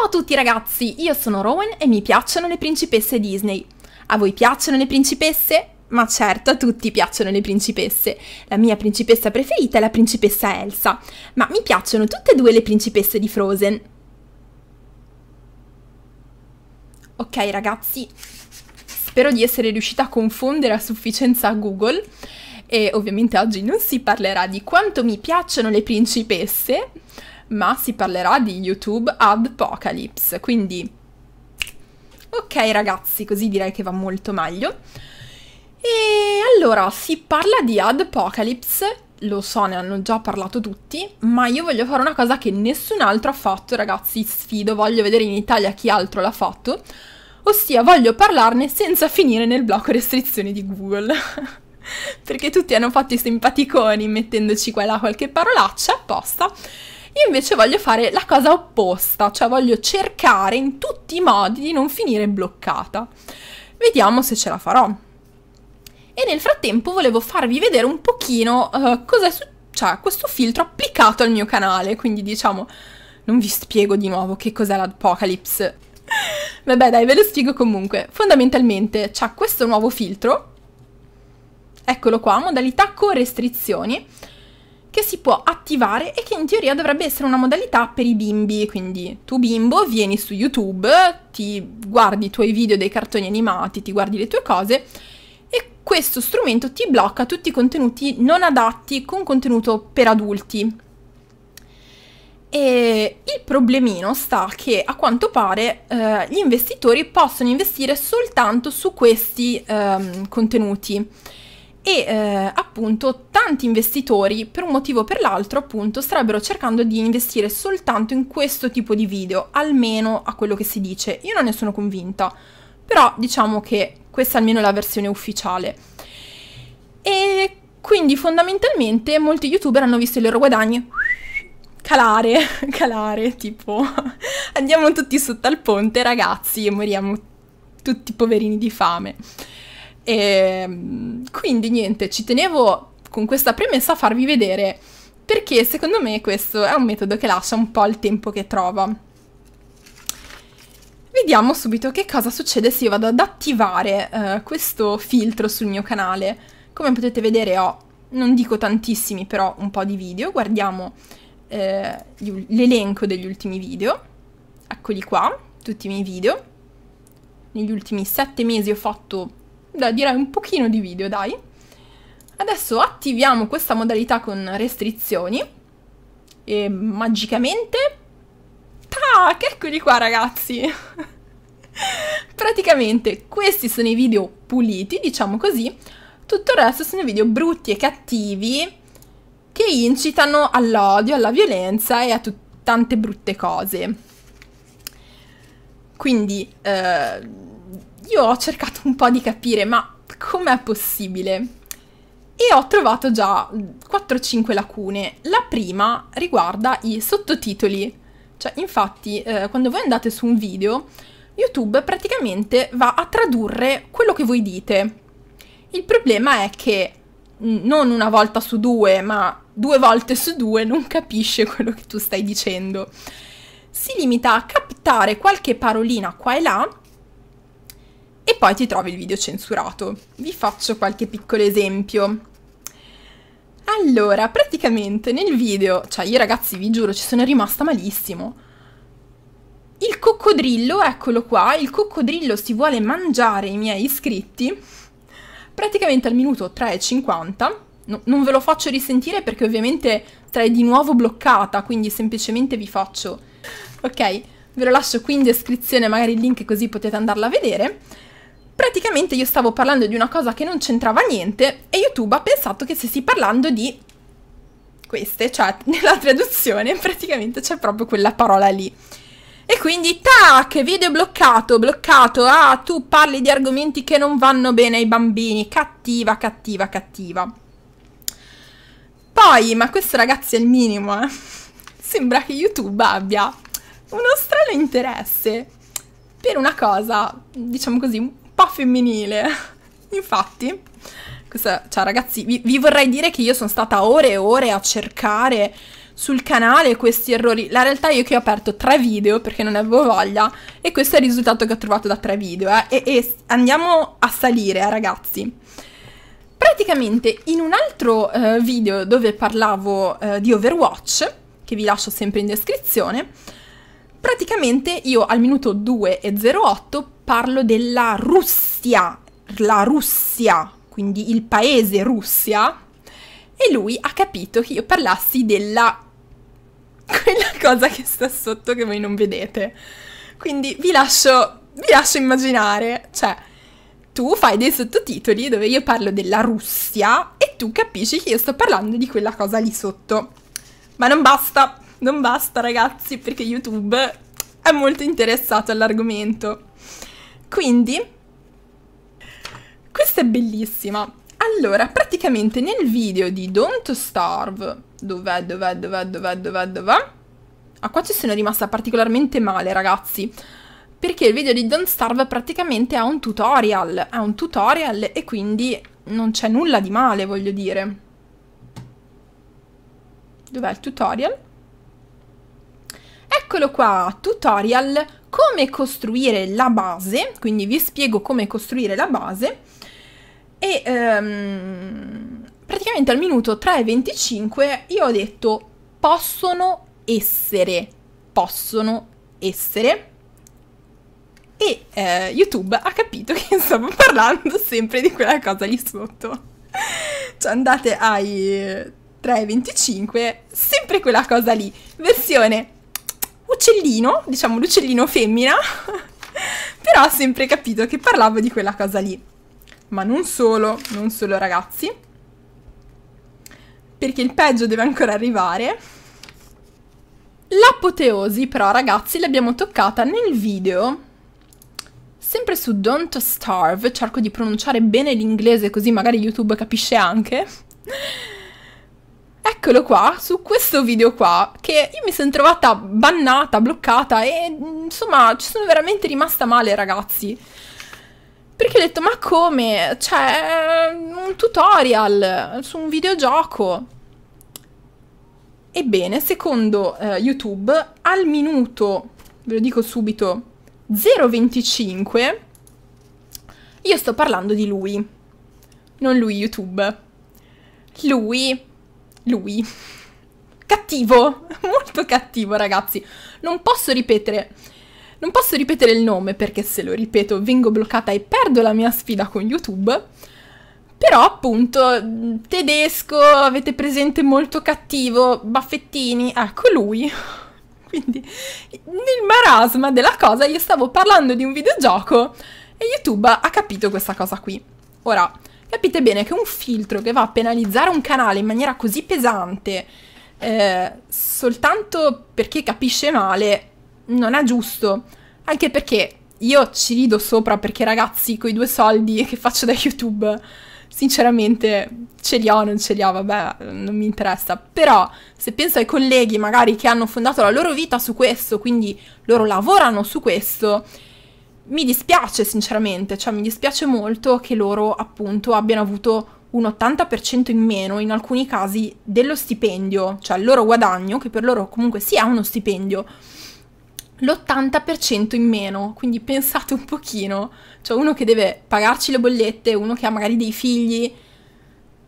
Ciao a tutti ragazzi, io sono Rowan e mi piacciono le principesse Disney. A voi piacciono le principesse? Ma certo, a tutti piacciono le principesse. La mia principessa preferita è la principessa Elsa, ma mi piacciono tutte e due le principesse di Frozen. Ok ragazzi, spero di essere riuscita a confondere a sufficienza Google e ovviamente oggi non si parlerà di quanto mi piacciono le principesse, ma si parlerà di YouTube Adpocalypse, quindi ok ragazzi, così direi che va molto meglio. E allora si parla di Adpocalypse, lo so, ne hanno già parlato tutti, ma io voglio fare una cosa che nessun altro ha fatto, ragazzi, sfido, voglio vedere in Italia chi altro l'ha fatto, ossia voglio parlarne senza finire nel blocco restrizioni di Google. Perché tutti hanno fatto i simpaticoni mettendoci qua e là qualche parolaccia apposta. Io invece voglio fare la cosa opposta, cioè voglio cercare in tutti i modi di non finire bloccata. Vediamo se ce la farò. E nel frattempo volevo farvi vedere un pochino uh, cos'è cioè, questo filtro applicato al mio canale, quindi diciamo, non vi spiego di nuovo che cos'è l'Apocalypse. Vabbè dai, ve lo spiego comunque. Fondamentalmente c'è questo nuovo filtro, eccolo qua, modalità con restrizioni, che si può attivare e che in teoria dovrebbe essere una modalità per i bimbi, quindi tu bimbo vieni su YouTube, ti guardi i tuoi video dei cartoni animati, ti guardi le tue cose e questo strumento ti blocca tutti i contenuti non adatti con contenuto per adulti. E il problemino sta che a quanto pare eh, gli investitori possono investire soltanto su questi eh, contenuti e eh, appunto tanti investitori per un motivo o per l'altro appunto starebbero cercando di investire soltanto in questo tipo di video, almeno a quello che si dice. Io non ne sono convinta, però diciamo che questa almeno è la versione ufficiale. E quindi fondamentalmente molti youtuber hanno visto i loro guadagni calare, calare, tipo andiamo tutti sotto al ponte ragazzi e moriamo tutti poverini di fame. E ehm, quindi niente, ci tenevo con questa premessa a farvi vedere perché secondo me questo è un metodo che lascia un po' il tempo che trova. Vediamo subito che cosa succede se io vado ad attivare eh, questo filtro sul mio canale. Come potete vedere ho, non dico tantissimi, però un po' di video. Guardiamo eh, l'elenco degli ultimi video. Eccoli qua, tutti i miei video. Negli ultimi sette mesi ho fatto da direi un pochino di video, dai. Adesso attiviamo questa modalità con restrizioni e magicamente... Tac, eccoli qua ragazzi! Praticamente questi sono i video puliti, diciamo così, tutto il resto sono i video brutti e cattivi che incitano all'odio, alla violenza e a tante brutte cose. Quindi... Eh, io ho cercato un po' di capire, ma com'è possibile? E ho trovato già 4-5 lacune. La prima riguarda i sottotitoli. Cioè, infatti, eh, quando voi andate su un video, YouTube praticamente va a tradurre quello che voi dite. Il problema è che non una volta su due, ma due volte su due non capisce quello che tu stai dicendo. Si limita a captare qualche parolina qua e là e poi ti trovi il video censurato. Vi faccio qualche piccolo esempio. Allora, praticamente nel video, cioè io ragazzi vi giuro ci sono rimasta malissimo. Il coccodrillo, eccolo qua, il coccodrillo si vuole mangiare i miei iscritti. Praticamente al minuto 3.50, no, non ve lo faccio risentire perché ovviamente tra è di nuovo bloccata, quindi semplicemente vi faccio... Ok, ve lo lascio qui in descrizione magari il link così potete andarla a vedere. Praticamente io stavo parlando di una cosa che non c'entrava niente e YouTube ha pensato che stessi parlando di queste, cioè nella traduzione praticamente c'è proprio quella parola lì. E quindi, tac, video bloccato, bloccato, ah, tu parli di argomenti che non vanno bene ai bambini, cattiva, cattiva, cattiva. Poi, ma questo ragazzi è il minimo, eh? sembra che YouTube abbia uno strano interesse per una cosa, diciamo così, stampa femminile. Infatti, questa, cioè ragazzi, vi, vi vorrei dire che io sono stata ore e ore a cercare sul canale questi errori. La realtà è che ho aperto tre video perché non avevo voglia e questo è il risultato che ho trovato da tre video. Eh. E, e, andiamo a salire, eh, ragazzi. Praticamente in un altro eh, video dove parlavo eh, di Overwatch, che vi lascio sempre in descrizione, praticamente io al minuto 2.08 parlo della Russia, la Russia, quindi il paese Russia, e lui ha capito che io parlassi della... quella cosa che sta sotto che voi non vedete. Quindi vi lascio, vi lascio immaginare, cioè tu fai dei sottotitoli dove io parlo della Russia e tu capisci che io sto parlando di quella cosa lì sotto. Ma non basta, non basta ragazzi perché YouTube è molto interessato all'argomento. Quindi, questa è bellissima. Allora, praticamente nel video di Don't Starve, dov'è, dov'è, dov'è, dov'è, dov'è, dov'è? Ah, qua ci sono rimasta particolarmente male, ragazzi. Perché il video di Don't Starve praticamente è un tutorial, È un tutorial e quindi non c'è nulla di male, voglio dire. Dov'è il tutorial? Eccolo qua, tutorial come costruire la base, quindi vi spiego come costruire la base e ehm, praticamente al minuto 3.25 io ho detto possono essere, possono essere e eh, YouTube ha capito che stavo parlando sempre di quella cosa lì sotto. cioè andate ai 3.25, eh, sempre quella cosa lì, versione uccellino, diciamo l'uccellino femmina, però ho sempre capito che parlavo di quella cosa lì. Ma non solo, non solo ragazzi, perché il peggio deve ancora arrivare. L'apoteosi però ragazzi l'abbiamo toccata nel video sempre su Don't Starve, cerco di pronunciare bene l'inglese così magari YouTube capisce anche eccolo qua, su questo video qua, che io mi sono trovata bannata, bloccata e insomma ci sono veramente rimasta male ragazzi. Perché ho detto, ma come? C'è cioè, ehm, un tutorial su un videogioco. Ebbene, secondo eh, YouTube, al minuto, ve lo dico subito, 0,25, io sto parlando di lui. Non lui YouTube. Lui lui. Cattivo, molto cattivo ragazzi. Non posso ripetere, non posso ripetere il nome perché se lo ripeto vengo bloccata e perdo la mia sfida con YouTube. Però appunto, tedesco, avete presente molto cattivo, baffettini, ecco lui. Quindi nel marasma della cosa io stavo parlando di un videogioco e YouTube ha capito questa cosa qui. Ora, Capite bene che un filtro che va a penalizzare un canale in maniera così pesante eh, soltanto perché capisce male non è giusto. Anche perché io ci rido sopra perché ragazzi, coi due soldi che faccio da YouTube, sinceramente ce li ho o non ce li ho, vabbè, non mi interessa. Però se penso ai colleghi magari che hanno fondato la loro vita su questo, quindi loro lavorano su questo mi dispiace sinceramente, cioè mi dispiace molto che loro appunto abbiano avuto un 80% in meno in alcuni casi dello stipendio, cioè il loro guadagno, che per loro comunque sia uno stipendio, l'80% in meno, quindi pensate un pochino, cioè uno che deve pagarci le bollette, uno che ha magari dei figli,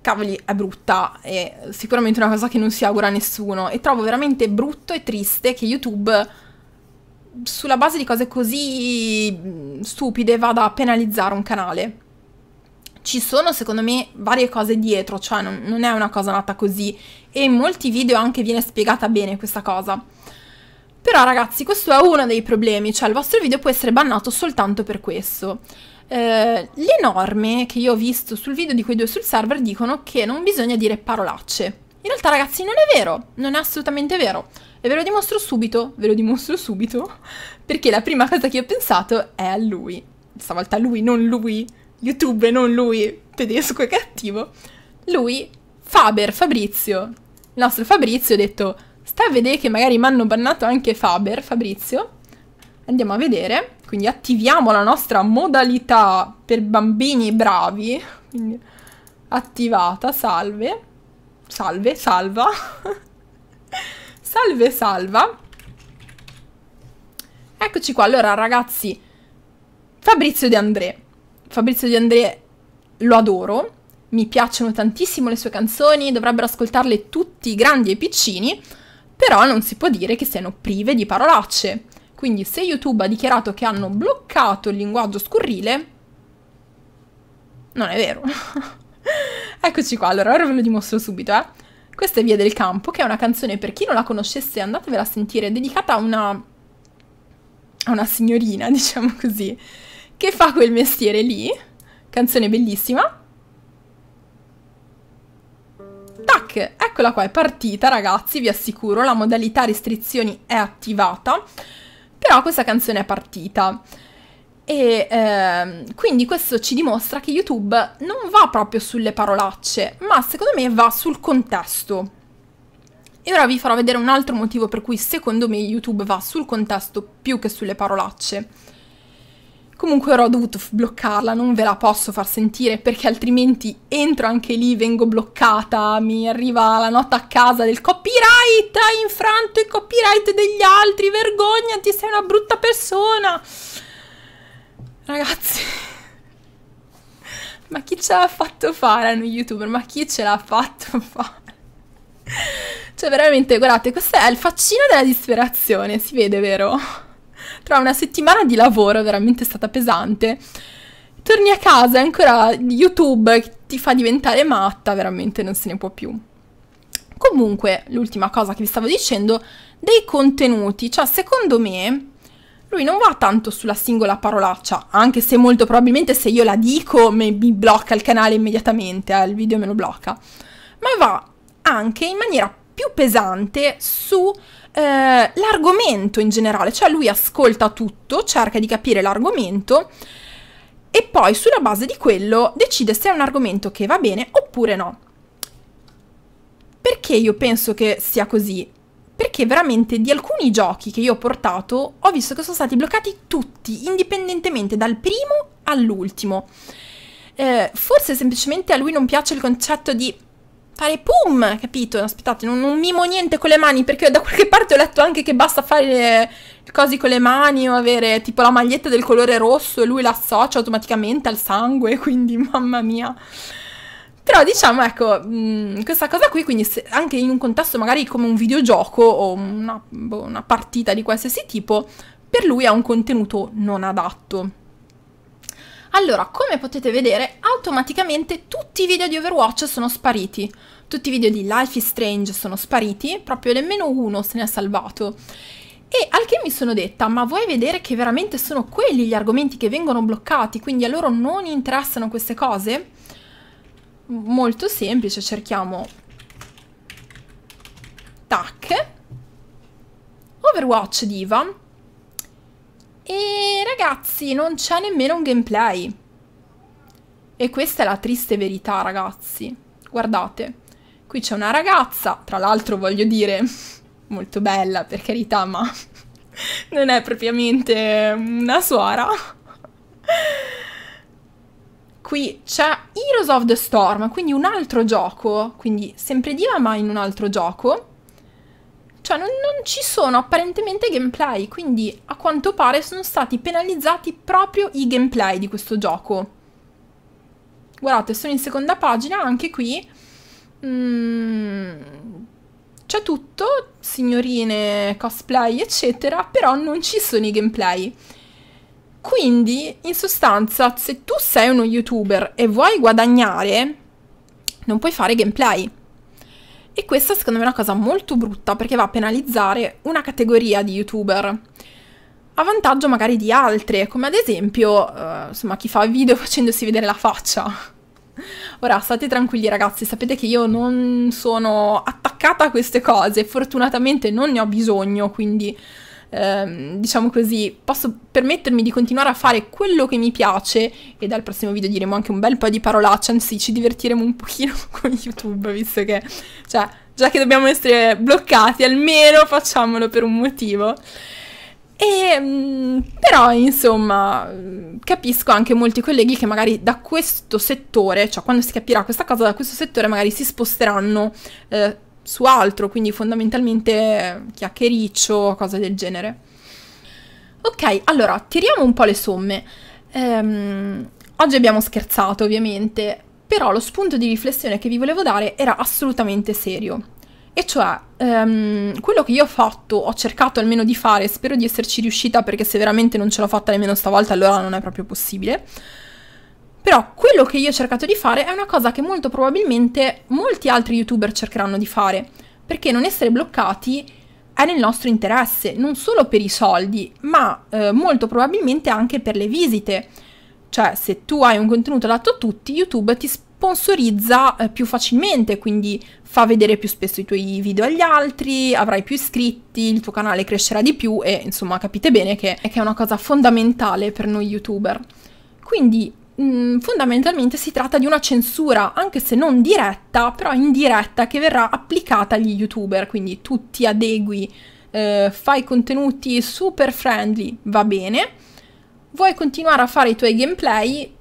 cavoli, è brutta, è sicuramente una cosa che non si augura a nessuno e trovo veramente brutto e triste che YouTube sulla base di cose così mm, stupide vada a penalizzare un canale. Ci sono secondo me varie cose dietro, cioè non, non è una cosa nata così e in molti video anche viene spiegata bene questa cosa. Però ragazzi questo è uno dei problemi, cioè il vostro video può essere bannato soltanto per questo. Eh, le norme che io ho visto sul video di quei due sul server dicono che non bisogna dire parolacce. In realtà ragazzi non è vero, non è assolutamente vero. E ve lo dimostro subito, ve lo dimostro subito, perché la prima cosa che ho pensato è a lui. Stavolta lui, non lui, YouTube, non lui, tedesco e cattivo. Lui, Faber, Fabrizio. Il nostro Fabrizio ha detto, sta a vedere che magari mi hanno bannato anche Faber, Fabrizio. Andiamo a vedere, quindi attiviamo la nostra modalità per bambini bravi. Quindi attivata, salve, salve, salva. Salve salva. Eccoci qua, allora ragazzi, Fabrizio De André. Fabrizio De André lo adoro, mi piacciono tantissimo le sue canzoni, dovrebbero ascoltarle tutti, i grandi e i piccini, però non si può dire che siano prive di parolacce. Quindi se YouTube ha dichiarato che hanno bloccato il linguaggio scurrile, non è vero. Eccoci qua, allora ora ve lo dimostro subito, eh. Questa è Via del Campo, che è una canzone, per chi non la conoscesse andatevela a sentire, è dedicata a una, a una signorina, diciamo così, che fa quel mestiere lì, canzone bellissima. Tac, eccola qua, è partita ragazzi, vi assicuro, la modalità restrizioni è attivata, però questa canzone è partita. E ehm, quindi questo ci dimostra che YouTube non va proprio sulle parolacce, ma secondo me va sul contesto. E ora vi farò vedere un altro motivo per cui secondo me YouTube va sul contesto più che sulle parolacce. Comunque ora ho dovuto bloccarla, non ve la posso far sentire perché altrimenti entro anche lì, vengo bloccata, mi arriva la nota a casa del copyright, hai infranto il copyright degli altri, vergognati, sei una brutta persona. Ragazzi, ma chi ce l'ha fatto fare a noi youtuber? Ma chi ce l'ha fatto fare? Cioè veramente, guardate, questo è il faccino della disperazione, si vede, vero? Tra una settimana di lavoro veramente è stata pesante. Torni a casa e ancora YouTube ti fa diventare matta, veramente non se ne può più. Comunque, l'ultima cosa che vi stavo dicendo, dei contenuti, cioè secondo me lui non va tanto sulla singola parolaccia, anche se molto probabilmente se io la dico mi blocca il canale immediatamente, eh, il video me lo blocca, ma va anche in maniera più pesante su eh, l'argomento in generale, cioè lui ascolta tutto, cerca di capire l'argomento e poi sulla base di quello decide se è un argomento che va bene oppure no. Perché io penso che sia così? perché veramente di alcuni giochi che io ho portato ho visto che sono stati bloccati tutti, indipendentemente dal primo all'ultimo. Eh, forse semplicemente a lui non piace il concetto di fare pum, capito? Aspettate, non, non, mimo niente con le mani, perché da qualche parte ho letto anche che basta fare le, le cose con le mani o avere tipo la maglietta del colore rosso e lui la associa automaticamente al sangue, quindi mamma mia. Però diciamo, ecco, mm, questa cosa qui, quindi anche in un contesto magari come un videogioco o una, boh, una partita di qualsiasi tipo, per lui ha un contenuto non adatto. Allora, come potete vedere, automaticamente tutti i video di Overwatch sono spariti. Tutti i video di Life is Strange sono spariti, proprio nemmeno uno se ne è salvato. E al che mi sono detta, ma vuoi vedere che veramente sono quelli gli argomenti che vengono bloccati, quindi a loro non interessano queste cose? molto semplice, cerchiamo tac, Overwatch Diva e ragazzi non c'è nemmeno un gameplay e questa è la triste verità ragazzi, guardate qui c'è una ragazza, tra l'altro voglio dire molto bella per carità ma non è propriamente una suora qui c'è Heroes of the Storm, quindi un altro gioco, quindi sempre Diva ma in un altro gioco. Cioè non, non ci sono apparentemente gameplay, quindi a quanto pare sono stati penalizzati proprio i gameplay di questo gioco. Guardate, sono in seconda pagina, anche qui mm, c'è tutto, signorine, cosplay, eccetera, però non ci sono i gameplay. Quindi, in sostanza, se tu sei uno youtuber e vuoi guadagnare, non puoi fare gameplay. E questa secondo me è una cosa molto brutta perché va a penalizzare una categoria di youtuber a vantaggio magari di altre, come ad esempio, uh, insomma, chi fa video facendosi vedere la faccia. Ora, state tranquilli ragazzi, sapete che io non sono attaccata a queste cose, fortunatamente non ne ho bisogno, quindi Ehm, diciamo così, posso permettermi di continuare a fare quello che mi piace e dal prossimo video diremo anche un bel po' di parolacce, anzi ci divertiremo un pochino con YouTube, visto che, cioè, già che dobbiamo essere bloccati, almeno facciamolo per un motivo. E, ehm, però, insomma, capisco anche molti colleghi che magari da questo settore, cioè quando si capirà questa cosa, da questo settore magari si sposteranno eh, su altro, quindi fondamentalmente eh, chiacchiericcio, cose del genere. Ok, allora tiriamo un po' le somme. Ehm, oggi abbiamo scherzato ovviamente, però lo spunto di riflessione che vi volevo dare era assolutamente serio. E cioè, ehm, quello che io ho fatto, ho cercato almeno di fare, spero di esserci riuscita perché se veramente non ce l'ho fatta nemmeno stavolta allora non è proprio possibile. Però quello che io ho cercato di fare è una cosa che molto probabilmente molti altri youtuber cercheranno di fare, perché non essere bloccati è nel nostro interesse, non solo per i soldi, ma eh, molto probabilmente anche per le visite. Cioè, se tu hai un contenuto adatto a tutti, YouTube ti sponsorizza eh, più facilmente, quindi fa vedere più spesso i tuoi video agli altri, avrai più iscritti, il tuo canale crescerà di più e insomma capite bene che, che è una cosa fondamentale per noi youtuber. Quindi Mm, fondamentalmente si tratta di una censura, anche se non diretta, però indiretta, che verrà applicata agli youtuber, quindi tu ti adegui, eh, fai contenuti super friendly, va bene, vuoi continuare a fare i tuoi gameplay,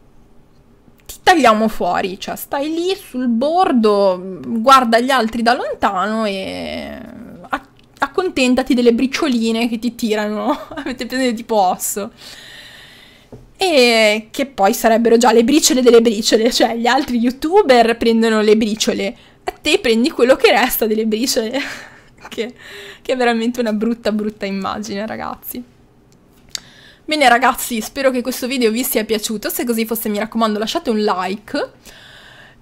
ti tagliamo fuori, cioè stai lì sul bordo, guarda gli altri da lontano e accontentati delle bricioline che ti tirano, avete preso tipo osso e che poi sarebbero già le briciole delle briciole, cioè gli altri youtuber prendono le briciole, a te prendi quello che resta delle briciole, che, che è veramente una brutta brutta immagine ragazzi. Bene ragazzi, spero che questo video vi sia piaciuto, se così fosse mi raccomando lasciate un like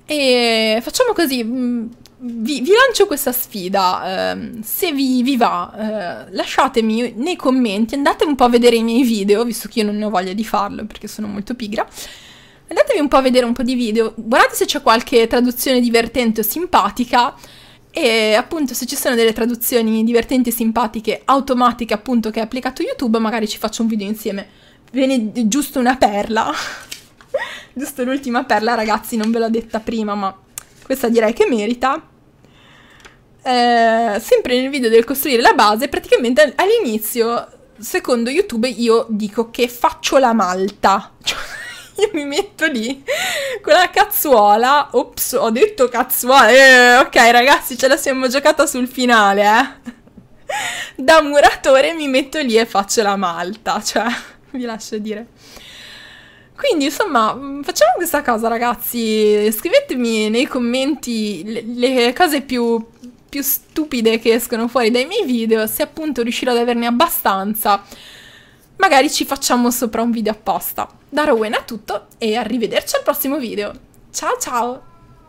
e facciamo così, mm, vi, vi, lancio questa sfida, eh, se vi, vi va eh, lasciatemi nei commenti, andate un po' a vedere i miei video, visto che io non ne ho voglia di farlo perché sono molto pigra, andatevi un po' a vedere un po' di video, guardate se c'è qualche traduzione divertente o simpatica e appunto se ci sono delle traduzioni divertenti e simpatiche automatiche appunto che è applicato YouTube magari ci faccio un video insieme, ve giusto una perla, giusto l'ultima perla ragazzi non ve l'ho detta prima ma questa direi che merita. Eh, sempre nel video del costruire la base, praticamente all'inizio, secondo YouTube, io dico che faccio la malta. Cioè, io mi metto lì con la cazzuola. Ops, ho detto cazzuola. Eh, ok, ragazzi, ce la siamo giocata sul finale, eh. Da muratore mi metto lì e faccio la malta, cioè, vi lascio dire. Quindi, insomma, mm, facciamo questa cosa, ragazzi. Scrivetemi nei commenti le, le cose più più stupide che escono fuori dai miei video, se appunto riuscirò ad averne abbastanza, magari ci facciamo sopra un video apposta. Da Rowena è tutto e arrivederci al prossimo video. Ciao ciao!